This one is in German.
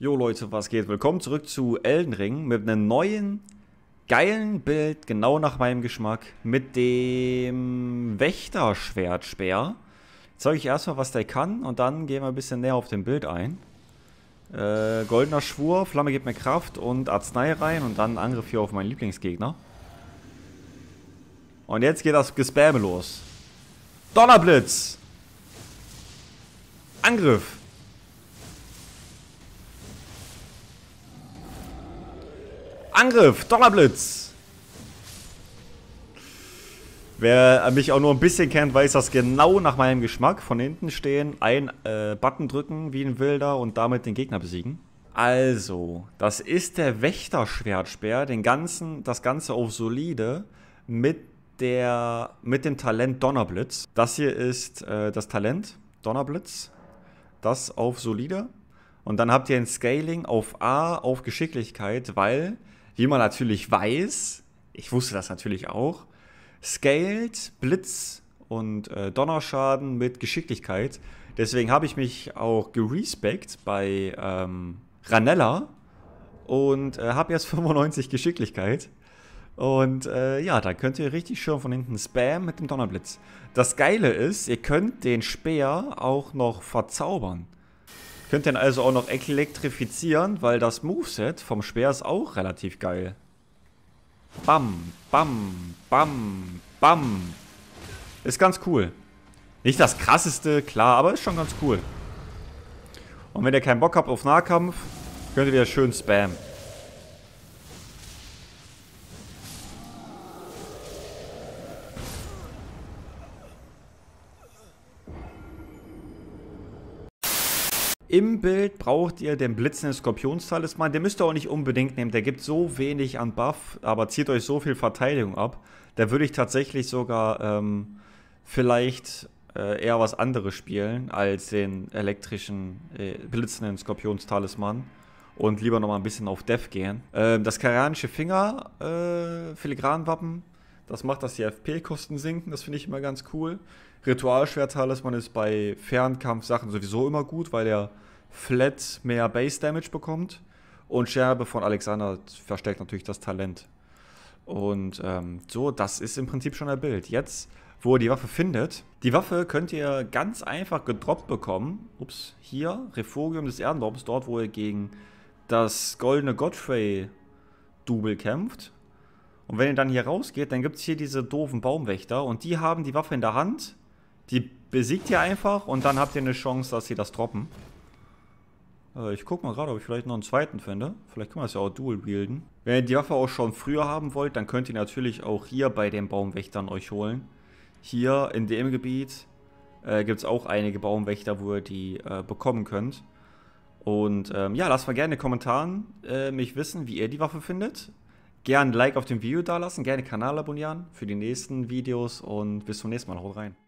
Jo Leute, was geht? Willkommen zurück zu Elden Ring mit einem neuen, geilen Bild, genau nach meinem Geschmack, mit dem Wächterschwertspeer. Jetzt zeige ich erstmal, was der kann und dann gehen wir ein bisschen näher auf dem Bild ein. Äh, goldener Schwur, Flamme gibt mir Kraft und Arznei rein und dann Angriff hier auf meinen Lieblingsgegner. Und jetzt geht das Gespäme los. Donnerblitz! Angriff. Angriff, Donnerblitz. Wer äh, mich auch nur ein bisschen kennt, weiß das genau nach meinem Geschmack. Von hinten stehen, ein äh, Button drücken wie ein Wilder und damit den Gegner besiegen. Also, das ist der Wächterschwertspeer, den ganzen, das Ganze auf solide mit, der, mit dem Talent Donnerblitz. Das hier ist äh, das Talent Donnerblitz das auf solide und dann habt ihr ein Scaling auf A auf Geschicklichkeit, weil, wie man natürlich weiß, ich wusste das natürlich auch, scaled Blitz und äh, Donnerschaden mit Geschicklichkeit. Deswegen habe ich mich auch gerespect bei ähm, Ranella und äh, habe jetzt 95 Geschicklichkeit. Und äh, ja, da könnt ihr richtig schön von hinten spam mit dem Donnerblitz. Das Geile ist, ihr könnt den Speer auch noch verzaubern. Könnt den also auch noch elektrifizieren, weil das Moveset vom Speer ist auch relativ geil. Bam, bam, bam, bam. Ist ganz cool. Nicht das krasseste, klar, aber ist schon ganz cool. Und wenn ihr keinen Bock habt auf Nahkampf, könnt ihr wieder schön spammen. Im Bild braucht ihr den blitzenden Skorpionstalisman. Den müsst ihr auch nicht unbedingt nehmen. Der gibt so wenig an Buff, aber zieht euch so viel Verteidigung ab. Da würde ich tatsächlich sogar ähm, vielleicht äh, eher was anderes spielen als den elektrischen, äh, blitzenden Skorpionstalisman und lieber nochmal ein bisschen auf Def gehen. Ähm, das Karianische Finger, äh, Filigranwappen, das macht, dass die FP-Kosten sinken. Das finde ich immer ganz cool. Ritualschwert-Talisman ist bei Fernkampfsachen sowieso immer gut, weil er flat mehr Base-Damage bekommt. Und Scherbe von Alexander verstärkt natürlich das Talent. Und ähm, so, das ist im Prinzip schon der Bild. Jetzt, wo ihr die Waffe findet, die Waffe könnt ihr ganz einfach gedroppt bekommen. Ups, hier, Refugium des Erdendorbs, dort, wo ihr gegen das goldene Godfrey-Double kämpft. Und wenn ihr dann hier rausgeht, dann gibt es hier diese doofen Baumwächter und die haben die Waffe in der Hand. Die besiegt ihr einfach und dann habt ihr eine Chance, dass sie das droppen. Äh, ich guck mal gerade, ob ich vielleicht noch einen zweiten finde. Vielleicht können wir das ja auch dual bilden. Wenn ihr die Waffe auch schon früher haben wollt, dann könnt ihr natürlich auch hier bei den Baumwächtern euch holen. Hier in dem Gebiet äh, gibt es auch einige Baumwächter, wo ihr die äh, bekommen könnt. Und ähm, ja, lasst mal gerne in den Kommentaren äh, mich wissen, wie ihr die Waffe findet. Gerne ein Like auf dem Video dalassen, gerne Kanal abonnieren für die nächsten Videos und bis zum nächsten Mal. Haut rein.